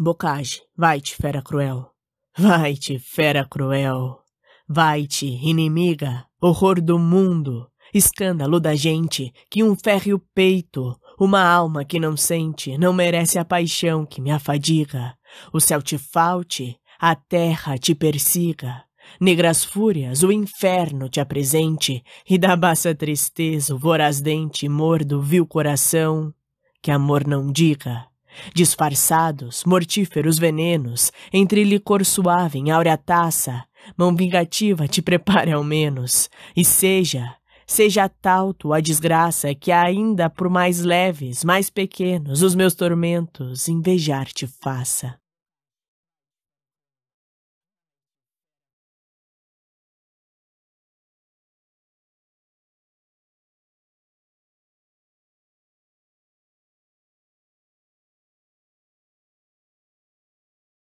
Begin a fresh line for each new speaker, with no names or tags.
Bocage, vai-te, fera cruel. Vai-te, fera cruel. Vai-te, inimiga, horror do mundo, escândalo da gente, que um ferre o peito, uma alma que não sente, não merece a paixão que me afadiga. O céu te falte, a terra te persiga. Negras fúrias, o inferno te apresente, e da baça tristeza, o voraz dente mordo vil coração, que amor não diga. Disfarçados, mortíferos venenos, entre licor suave em áurea taça, mão vingativa te prepare ao menos, e seja, seja tal tua desgraça que ainda por mais leves, mais pequenos os meus tormentos invejar te faça.